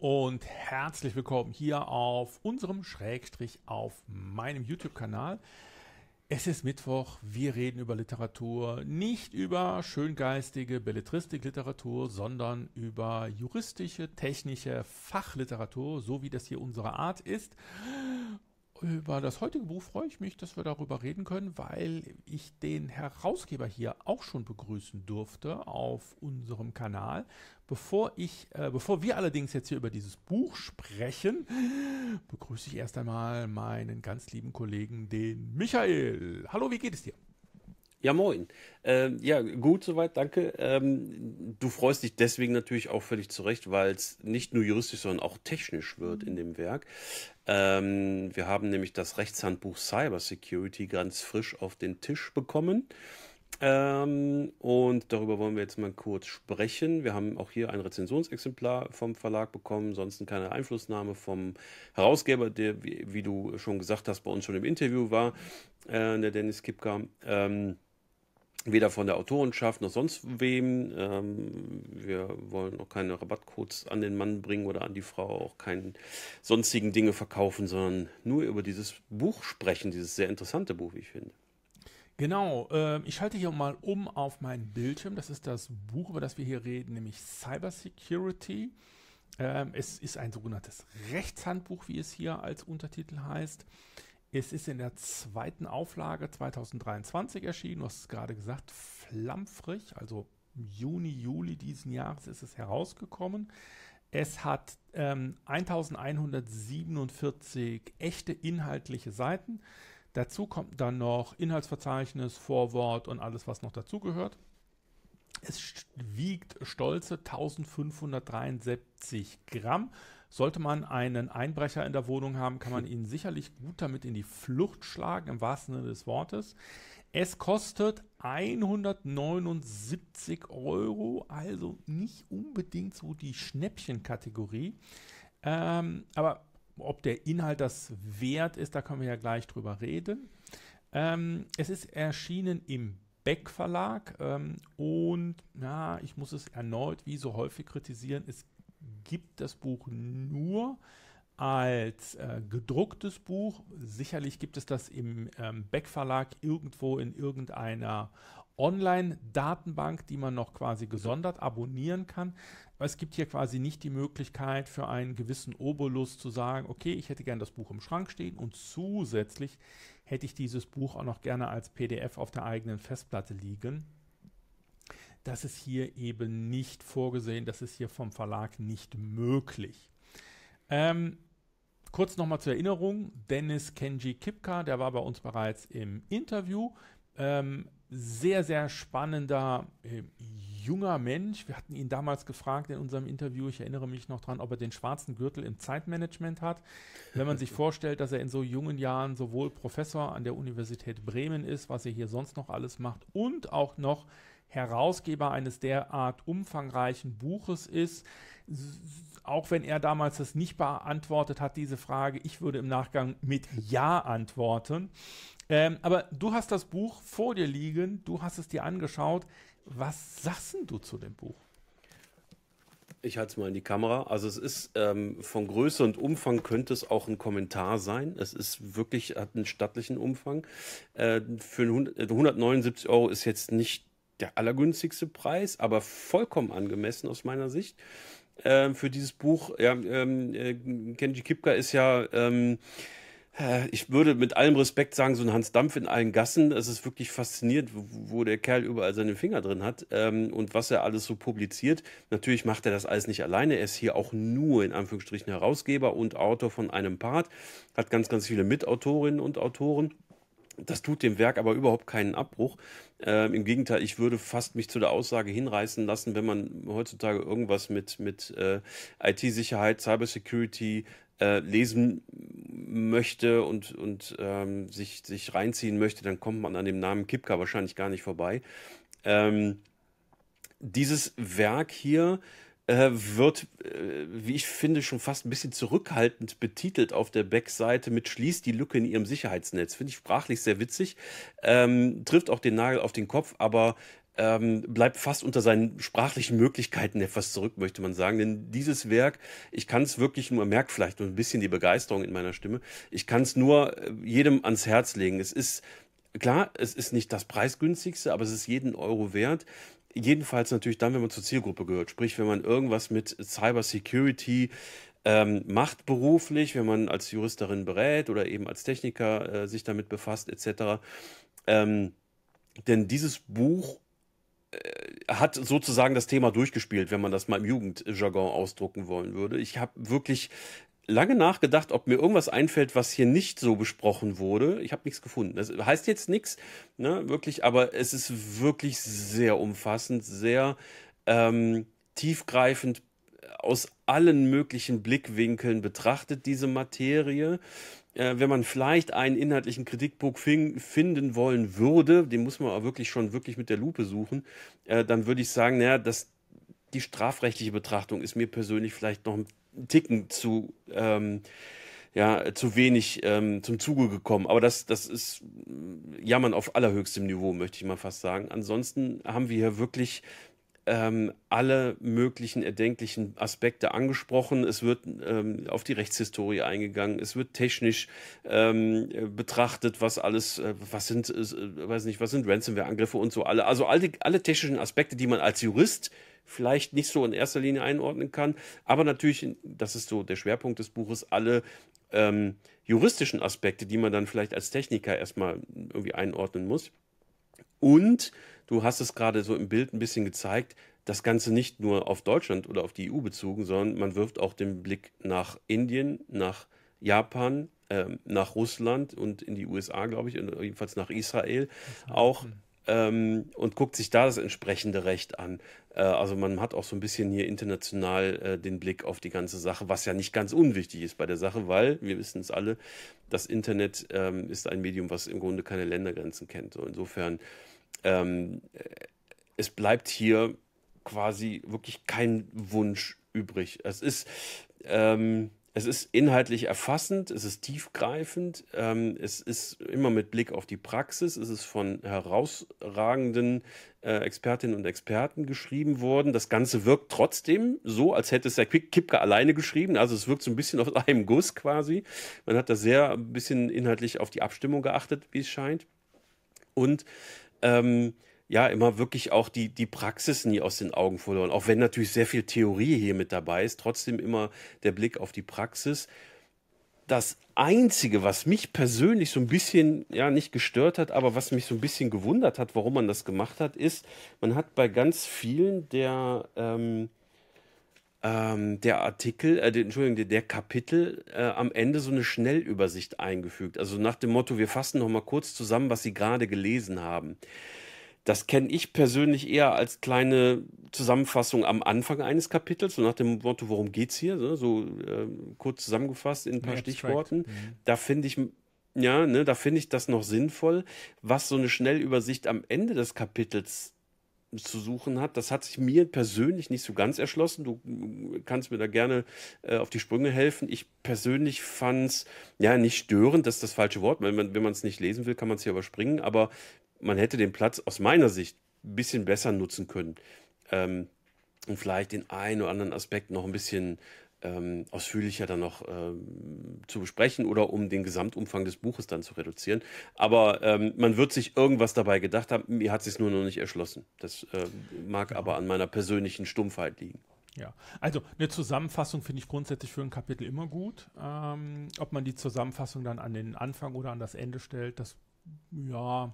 und herzlich willkommen hier auf unserem Schrägstrich auf meinem YouTube-Kanal. Es ist Mittwoch, wir reden über Literatur, nicht über schöngeistige Belletristik-Literatur, sondern über juristische, technische Fachliteratur, so wie das hier unsere Art ist über das heutige Buch freue ich mich, dass wir darüber reden können, weil ich den Herausgeber hier auch schon begrüßen durfte auf unserem Kanal. Bevor ich, äh, bevor wir allerdings jetzt hier über dieses Buch sprechen, begrüße ich erst einmal meinen ganz lieben Kollegen, den Michael. Hallo, wie geht es dir? Ja, moin. Ähm, ja, gut, soweit, danke. Ähm, du freust dich deswegen natürlich auch völlig zurecht, weil es nicht nur juristisch, sondern auch technisch wird in dem Werk. Ähm, wir haben nämlich das Rechtshandbuch Cybersecurity ganz frisch auf den Tisch bekommen. Ähm, und darüber wollen wir jetzt mal kurz sprechen. Wir haben auch hier ein Rezensionsexemplar vom Verlag bekommen, sonst keine Einflussnahme vom Herausgeber, der, wie, wie du schon gesagt hast, bei uns schon im Interview war, äh, der Dennis Kipka. Ähm, weder von der Autorenschaft noch sonst wem. Ähm, wir wollen auch keine Rabattcodes an den Mann bringen oder an die Frau, auch keine sonstigen Dinge verkaufen, sondern nur über dieses Buch sprechen, dieses sehr interessante Buch, wie ich finde. Genau, äh, ich schalte hier mal um auf meinen Bildschirm. Das ist das Buch, über das wir hier reden, nämlich Cybersecurity. Ähm, es ist ein sogenanntes Rechtshandbuch, wie es hier als Untertitel heißt. Es ist in der zweiten Auflage 2023 erschienen, du hast es gerade gesagt, flammfrig, also Juni, Juli diesen Jahres ist es herausgekommen. Es hat ähm, 1147 echte inhaltliche Seiten. Dazu kommt dann noch Inhaltsverzeichnis, Vorwort und alles, was noch dazugehört. Es wiegt stolze 1573 Gramm sollte man einen Einbrecher in der Wohnung haben, kann man ihn sicherlich gut damit in die Flucht schlagen, im wahrsten Sinne des Wortes. Es kostet 179 Euro, also nicht unbedingt so die Schnäppchenkategorie. Ähm, aber ob der Inhalt das wert ist, da können wir ja gleich drüber reden. Ähm, es ist erschienen im Beck Verlag ähm, und ja, ich muss es erneut wie so häufig kritisieren, es gibt das Buch nur als äh, gedrucktes Buch. Sicherlich gibt es das im ähm, Beck-Verlag irgendwo in irgendeiner Online-Datenbank, die man noch quasi gesondert abonnieren kann. Aber es gibt hier quasi nicht die Möglichkeit für einen gewissen Obolus zu sagen, okay, ich hätte gern das Buch im Schrank stehen und zusätzlich hätte ich dieses Buch auch noch gerne als PDF auf der eigenen Festplatte liegen. Das ist hier eben nicht vorgesehen, das ist hier vom Verlag nicht möglich. Ähm, kurz nochmal zur Erinnerung, Dennis Kenji Kipka, der war bei uns bereits im Interview. Ähm, sehr, sehr spannender äh, junger Mensch. Wir hatten ihn damals gefragt in unserem Interview, ich erinnere mich noch dran, ob er den schwarzen Gürtel im Zeitmanagement hat. Wenn man sich vorstellt, dass er in so jungen Jahren sowohl Professor an der Universität Bremen ist, was er hier sonst noch alles macht, und auch noch Herausgeber eines derart umfangreichen Buches ist. Auch wenn er damals das nicht beantwortet hat, diese Frage, ich würde im Nachgang mit Ja antworten. Ähm, aber du hast das Buch vor dir liegen, du hast es dir angeschaut. Was sagst du zu dem Buch? Ich halte es mal in die Kamera. Also es ist ähm, von Größe und Umfang könnte es auch ein Kommentar sein. Es ist wirklich, hat einen stattlichen Umfang. Äh, für 100, 179 äh, Euro ist jetzt nicht der allergünstigste Preis, aber vollkommen angemessen aus meiner Sicht. Äh, für dieses Buch, ja, ähm, äh, Kenji Kipka ist ja ähm, äh, ich würde mit allem Respekt sagen, so ein Hans Dampf in allen Gassen. Es ist wirklich faszinierend, wo der Kerl überall seine Finger drin hat ähm, und was er alles so publiziert. Natürlich macht er das alles nicht alleine. Er ist hier auch nur in Anführungsstrichen Herausgeber und Autor von einem Part. Hat ganz, ganz viele Mitautorinnen und Autoren. Das tut dem Werk aber überhaupt keinen Abbruch. Ähm, Im Gegenteil, ich würde fast mich zu der Aussage hinreißen lassen, wenn man heutzutage irgendwas mit, mit äh, IT-Sicherheit, Cybersecurity äh, lesen möchte und, und ähm, sich, sich reinziehen möchte, dann kommt man an dem Namen Kipka wahrscheinlich gar nicht vorbei. Ähm, dieses Werk hier äh, wird, äh, wie ich finde, schon fast ein bisschen zurückhaltend betitelt auf der Backseite mit Schließt die Lücke in ihrem Sicherheitsnetz. Finde ich sprachlich sehr witzig. Ähm, trifft auch den Nagel auf den Kopf, aber ähm, bleibt fast unter seinen sprachlichen Möglichkeiten etwas zurück, möchte man sagen. Denn dieses Werk, ich kann es wirklich nur, merkt vielleicht nur ein bisschen die Begeisterung in meiner Stimme, ich kann es nur äh, jedem ans Herz legen. Es ist klar, es ist nicht das preisgünstigste, aber es ist jeden Euro wert. Jedenfalls natürlich dann, wenn man zur Zielgruppe gehört. Sprich, wenn man irgendwas mit Cybersecurity ähm, macht beruflich, wenn man als Jurist darin berät oder eben als Techniker äh, sich damit befasst, etc. Ähm, denn dieses Buch äh, hat sozusagen das Thema durchgespielt, wenn man das mal im Jugendjargon ausdrucken wollen würde. Ich habe wirklich lange nachgedacht, ob mir irgendwas einfällt, was hier nicht so besprochen wurde. Ich habe nichts gefunden. Das heißt jetzt nichts, ne, wirklich, aber es ist wirklich sehr umfassend, sehr ähm, tiefgreifend aus allen möglichen Blickwinkeln betrachtet diese Materie. Äh, wenn man vielleicht einen inhaltlichen Kritikpunkt fin finden wollen würde, den muss man aber wirklich schon wirklich mit der Lupe suchen, äh, dann würde ich sagen, naja, das, die strafrechtliche Betrachtung ist mir persönlich vielleicht noch ein Ticken zu, ähm, ja, zu wenig ähm, zum Zuge gekommen. Aber das, das ist äh, Jammern auf allerhöchstem Niveau, möchte ich mal fast sagen. Ansonsten haben wir hier wirklich ähm, alle möglichen erdenklichen Aspekte angesprochen. Es wird ähm, auf die Rechtshistorie eingegangen. Es wird technisch ähm, betrachtet, was alles, äh, was sind, äh, weiß nicht, was sind Ransomware-Angriffe und so alle. Also alle, alle technischen Aspekte, die man als Jurist vielleicht nicht so in erster Linie einordnen kann, aber natürlich, das ist so der Schwerpunkt des Buches, alle ähm, juristischen Aspekte, die man dann vielleicht als Techniker erstmal irgendwie einordnen muss. Und du hast es gerade so im Bild ein bisschen gezeigt, das Ganze nicht nur auf Deutschland oder auf die EU bezogen, sondern man wirft auch den Blick nach Indien, nach Japan, ähm, nach Russland und in die USA, glaube ich, und jedenfalls nach Israel auch mhm. ähm, und guckt sich da das entsprechende Recht an. Äh, also man hat auch so ein bisschen hier international äh, den Blick auf die ganze Sache, was ja nicht ganz unwichtig ist bei der Sache, weil wir wissen es alle, das Internet ähm, ist ein Medium, was im Grunde keine Ländergrenzen kennt. So insofern ähm, es bleibt hier quasi wirklich kein Wunsch übrig. Es ist, ähm, es ist inhaltlich erfassend, es ist tiefgreifend, ähm, es ist immer mit Blick auf die Praxis, es ist von herausragenden äh, Expertinnen und Experten geschrieben worden. Das Ganze wirkt trotzdem so, als hätte es der Kipke alleine geschrieben. Also es wirkt so ein bisschen aus einem Guss quasi. Man hat da sehr ein bisschen inhaltlich auf die Abstimmung geachtet, wie es scheint. Und ähm, ja immer wirklich auch die, die Praxis nie aus den Augen verloren. Auch wenn natürlich sehr viel Theorie hier mit dabei ist, trotzdem immer der Blick auf die Praxis. Das Einzige, was mich persönlich so ein bisschen, ja, nicht gestört hat, aber was mich so ein bisschen gewundert hat, warum man das gemacht hat, ist, man hat bei ganz vielen der ähm, ähm, der Artikel, äh, den, Entschuldigung, der Kapitel äh, am Ende so eine Schnellübersicht eingefügt. Also nach dem Motto, wir fassen noch mal kurz zusammen, was Sie gerade gelesen haben. Das kenne ich persönlich eher als kleine Zusammenfassung am Anfang eines Kapitels, so nach dem Motto, worum geht es hier? So, so äh, kurz zusammengefasst in ein paar ja, Stichworten. Mhm. Da finde ich ja, ne, da finde ich das noch sinnvoll, was so eine Schnellübersicht am Ende des Kapitels zu suchen hat. Das hat sich mir persönlich nicht so ganz erschlossen. Du mm, kannst mir da gerne äh, auf die Sprünge helfen. Ich persönlich fand es ja nicht störend, das ist das falsche Wort. Wenn man es nicht lesen will, kann man es hier überspringen. Aber man hätte den Platz aus meiner Sicht ein bisschen besser nutzen können. Ähm, und vielleicht den einen oder anderen Aspekt noch ein bisschen ähm, ausführlicher dann noch ähm, zu besprechen oder um den Gesamtumfang des Buches dann zu reduzieren. Aber ähm, man wird sich irgendwas dabei gedacht haben, mir hat es sich nur noch nicht erschlossen. Das äh, mag ja. Genau. aber an meiner persönlichen Stumpfheit liegen. Ja, also eine Zusammenfassung finde ich grundsätzlich für ein Kapitel immer gut. Ähm, ob man die Zusammenfassung dann an den Anfang oder an das Ende stellt, das ja,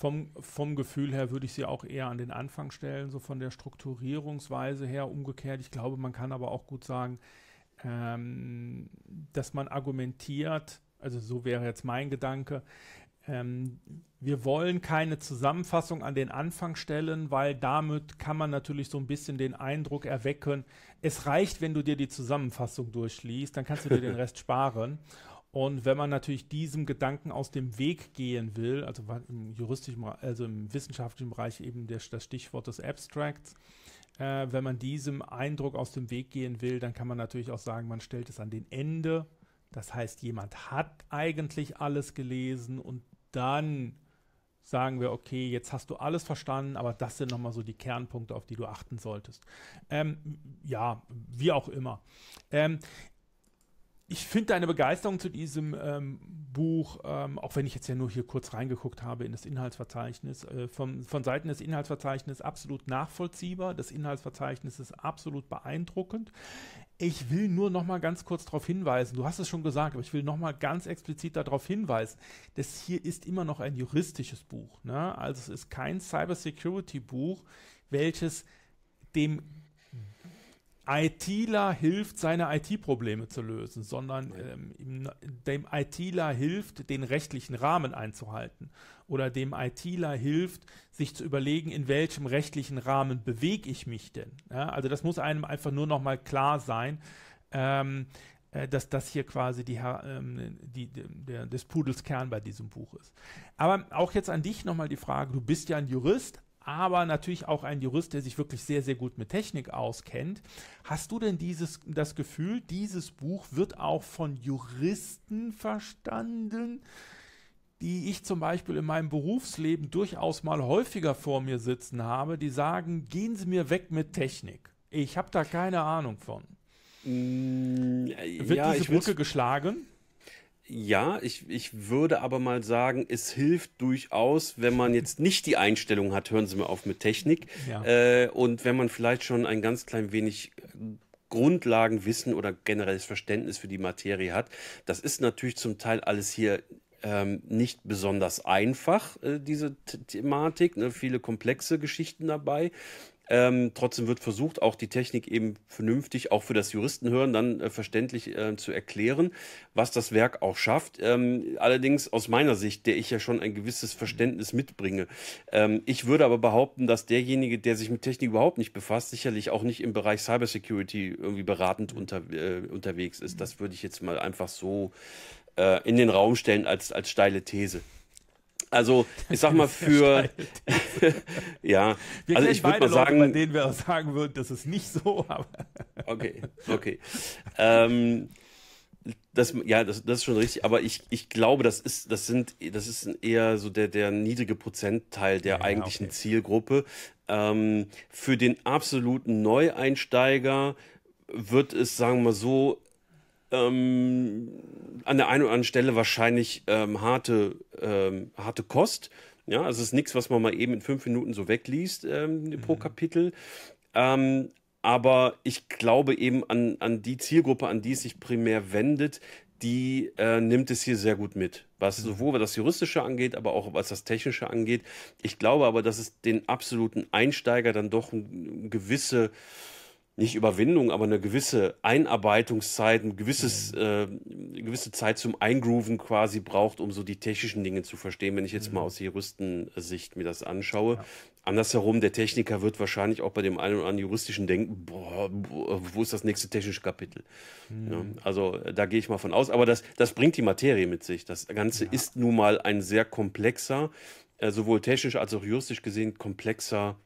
vom, vom Gefühl her würde ich sie auch eher an den Anfang stellen, so von der Strukturierungsweise her umgekehrt. Ich glaube, man kann aber auch gut sagen, ähm, dass man argumentiert, also so wäre jetzt mein Gedanke, ähm, wir wollen keine Zusammenfassung an den Anfang stellen, weil damit kann man natürlich so ein bisschen den Eindruck erwecken, es reicht, wenn du dir die Zusammenfassung durchliest, dann kannst du dir den Rest sparen. Und wenn man natürlich diesem Gedanken aus dem Weg gehen will, also im juristischen, also im wissenschaftlichen Bereich eben der, das Stichwort des Abstracts, äh, wenn man diesem Eindruck aus dem Weg gehen will, dann kann man natürlich auch sagen, man stellt es an den Ende. Das heißt, jemand hat eigentlich alles gelesen und dann sagen wir, okay, jetzt hast du alles verstanden, aber das sind nochmal so die Kernpunkte, auf die du achten solltest. Ähm, ja, wie auch immer. Ähm, ich finde deine Begeisterung zu diesem ähm, Buch, ähm, auch wenn ich jetzt ja nur hier kurz reingeguckt habe in das Inhaltsverzeichnis, äh, vom, von Seiten des Inhaltsverzeichnisses absolut nachvollziehbar. Das Inhaltsverzeichnis ist absolut beeindruckend. Ich will nur noch mal ganz kurz darauf hinweisen. Du hast es schon gesagt, aber ich will noch mal ganz explizit darauf hinweisen, dass hier ist immer noch ein juristisches Buch. Ne? Also es ist kein Cybersecurity-Buch, welches dem ITler hilft, seine IT-Probleme zu lösen, sondern ähm, dem ITler hilft, den rechtlichen Rahmen einzuhalten. Oder dem ITler hilft, sich zu überlegen, in welchem rechtlichen Rahmen bewege ich mich denn. Ja, also das muss einem einfach nur nochmal klar sein. Ähm, äh, dass das hier quasi die, ähm, die, der, des Pudels Kern bei diesem Buch ist. Aber auch jetzt an dich nochmal die Frage, du bist ja ein Jurist, aber natürlich auch ein Jurist, der sich wirklich sehr, sehr gut mit Technik auskennt. Hast du denn dieses, das Gefühl, dieses Buch wird auch von Juristen verstanden, die ich zum Beispiel in meinem Berufsleben durchaus mal häufiger vor mir sitzen habe, die sagen, gehen Sie mir weg mit Technik. Ich habe da keine Ahnung von. Mmh, wird ja, diese Brücke geschlagen? ja, ich, ich würde aber mal sagen, es hilft durchaus, wenn man jetzt nicht die Einstellung hat, hören Sie mir auf mit Technik, ja. äh, und wenn man vielleicht schon ein ganz klein wenig Grundlagenwissen oder generelles Verständnis für die Materie hat. Das ist natürlich zum Teil alles hier ähm, nicht besonders einfach, äh, diese Thematik, ne? viele komplexe Geschichten dabei. Ähm, trotzdem wird versucht, auch die Technik eben vernünftig, auch für das Juristenhören dann äh, verständlich äh, zu erklären, was das Werk auch schafft. Ähm, allerdings aus meiner Sicht, der ich ja schon ein gewisses Verständnis mitbringe. Ähm, ich würde aber behaupten, dass derjenige, der sich mit Technik überhaupt nicht befasst, sicherlich auch nicht im Bereich Cybersecurity irgendwie beratend unter, äh, unterwegs ist. Das würde ich jetzt mal einfach so äh, in den Raum stellen als, als steile These. Also, ich sag mal für ja, wir also ich würde mal sagen, Leute, bei denen wir auch sagen würden, das ist nicht so, aber okay, okay. ähm, das, ja, das, das ist schon richtig, aber ich, ich glaube, das ist, das sind, das ist eher so der, der niedrige Prozentteil der ja, eigentlichen okay. Zielgruppe. Ähm, für den absoluten Neueinsteiger wird es, sagen wir mal so, ähm, an der einen oder anderen Stelle wahrscheinlich ähm, harte, ähm, harte Kost. Ja, also es ist nichts, was man mal eben in fünf Minuten so wegliest ähm, mhm. pro Kapitel. Ähm, aber ich glaube eben an, an die Zielgruppe, an die es sich primär wendet, die äh, nimmt es hier sehr gut mit, was mhm. sowohl das Juristische angeht, aber auch was das Technische angeht. Ich glaube aber, dass es den absoluten Einsteiger dann doch eine gewisse nicht Überwindung, aber eine gewisse Einarbeitungszeit, ein gewisses, mhm. äh, eine gewisse Zeit zum Eingrooven quasi braucht, um so die technischen Dinge zu verstehen, wenn ich jetzt mhm. mal aus Juristensicht mir das anschaue. Ja. Andersherum, der Techniker wird wahrscheinlich auch bei dem einen oder anderen Juristischen denken, boah, boah wo ist das nächste technische Kapitel? Mhm. Ja, also da gehe ich mal von aus. Aber das, das bringt die Materie mit sich. Das Ganze ja. ist nun mal ein sehr komplexer, äh, sowohl technisch als auch juristisch gesehen komplexer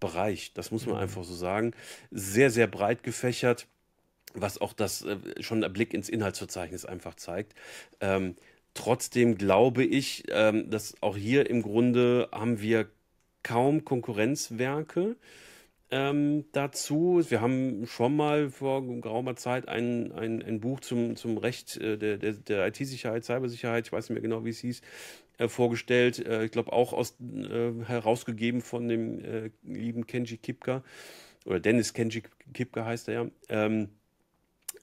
Bereich. Das muss man mhm. einfach so sagen. Sehr, sehr breit gefächert, was auch das äh, schon der Blick ins Inhaltsverzeichnis einfach zeigt. Ähm, trotzdem glaube ich, ähm, dass auch hier im Grunde haben wir kaum Konkurrenzwerke ähm, dazu. Wir haben schon mal vor geraumer Zeit ein, ein, ein Buch zum, zum Recht äh, der, der, der IT-Sicherheit, Cybersicherheit, ich weiß nicht mehr genau, wie es hieß, äh, vorgestellt. Äh, ich glaube auch aus, äh, herausgegeben von dem äh, lieben Kenji Kipka oder Dennis Kenji Kipka heißt er ja. Ähm,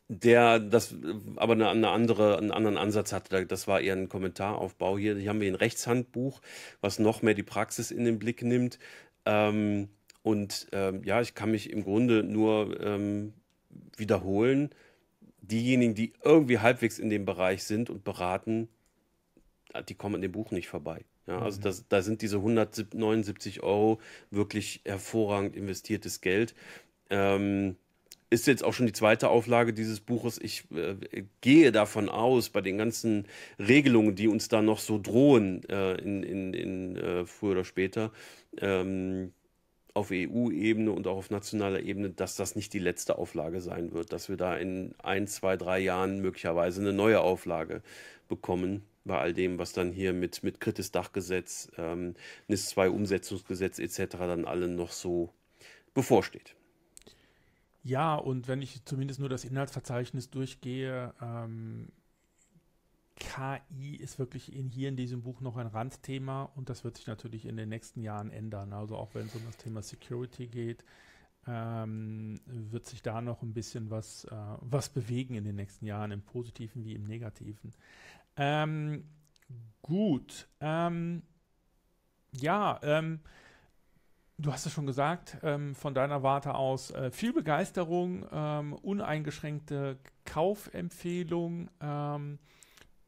der das äh, aber eine, eine, andere, einen anderen Ansatz hatte. Das war eher ein Kommentaraufbau. Hier, hier haben wir ein Rechtshandbuch, was noch mehr die Praxis in den Blick nimmt. Ähm, und ähm, ja, ich kann mich im Grunde nur ähm, wiederholen, diejenigen, die irgendwie halbwegs in dem Bereich sind und beraten, ah, die kommen an dem Buch nicht vorbei. Ja, also mhm. das, da sind diese 179 Euro wirklich hervorragend investiertes Geld. Ähm, ist jetzt auch schon die zweite Auflage dieses Buches. Ich äh, gehe davon aus, bei den ganzen Regelungen, die uns da noch so drohen, äh, in, in, in äh, früher oder später, ähm, auf EU-Ebene und auch auf nationaler Ebene, dass das nicht die letzte Auflage sein wird, dass wir da in ein, zwei, drei Jahren möglicherweise eine neue Auflage bekommen bei all dem, was dann hier mit, mit Kritis Dachgesetz, ähm, NIS 2 Umsetzungsgesetz etc. dann alle noch so bevorsteht. Ja, und wenn ich zumindest nur das Inhaltsverzeichnis durchgehe, ähm, KI ist wirklich in, hier in diesem Buch noch ein Randthema und das wird sich natürlich in den nächsten Jahren ändern. Also auch wenn es um das Thema Security geht, ähm, wird sich da noch ein bisschen was, äh, was bewegen in den nächsten Jahren, im positiven wie im negativen. Ähm, gut. Ähm, ja, ähm, du hast es schon gesagt, ähm, von deiner Warte aus äh, viel Begeisterung, ähm, uneingeschränkte Kaufempfehlung.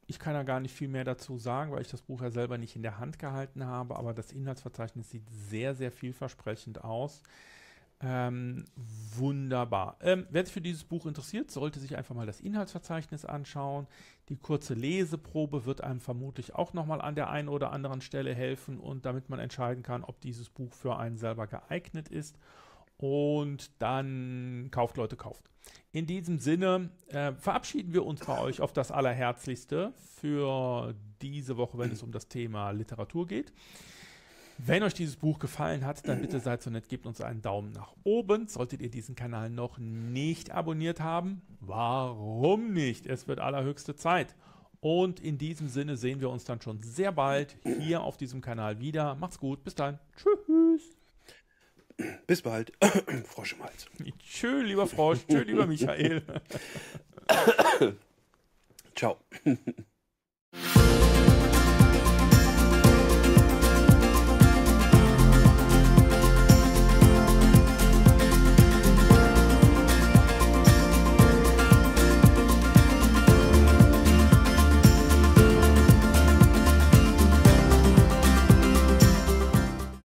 Ich kann da gar nicht viel mehr dazu sagen, weil ich das Buch ja selber nicht in der Hand gehalten habe, aber das Inhaltsverzeichnis sieht sehr, sehr vielversprechend aus. Ähm, wunderbar. Ähm, wer sich für dieses Buch interessiert, sollte sich einfach mal das Inhaltsverzeichnis anschauen. Die kurze Leseprobe wird einem vermutlich auch nochmal an der einen oder anderen Stelle helfen und damit man entscheiden kann, ob dieses Buch für einen selber geeignet ist. Und dann kauft Leute, kauft. In diesem Sinne äh, verabschieden wir uns bei euch auf das Allerherzlichste für diese Woche, wenn es um das Thema Literatur geht. Wenn euch dieses Buch gefallen hat, dann bitte seid so nett, gebt uns einen Daumen nach oben. Solltet ihr diesen Kanal noch nicht abonniert haben, warum nicht? Es wird allerhöchste Zeit. Und in diesem Sinne sehen wir uns dann schon sehr bald hier auf diesem Kanal wieder. Macht's gut, bis dann. Tschüss. Bis bald. Frosch im Hals. Tschö, lieber Frosch. Tschö, lieber Michael. Ciao.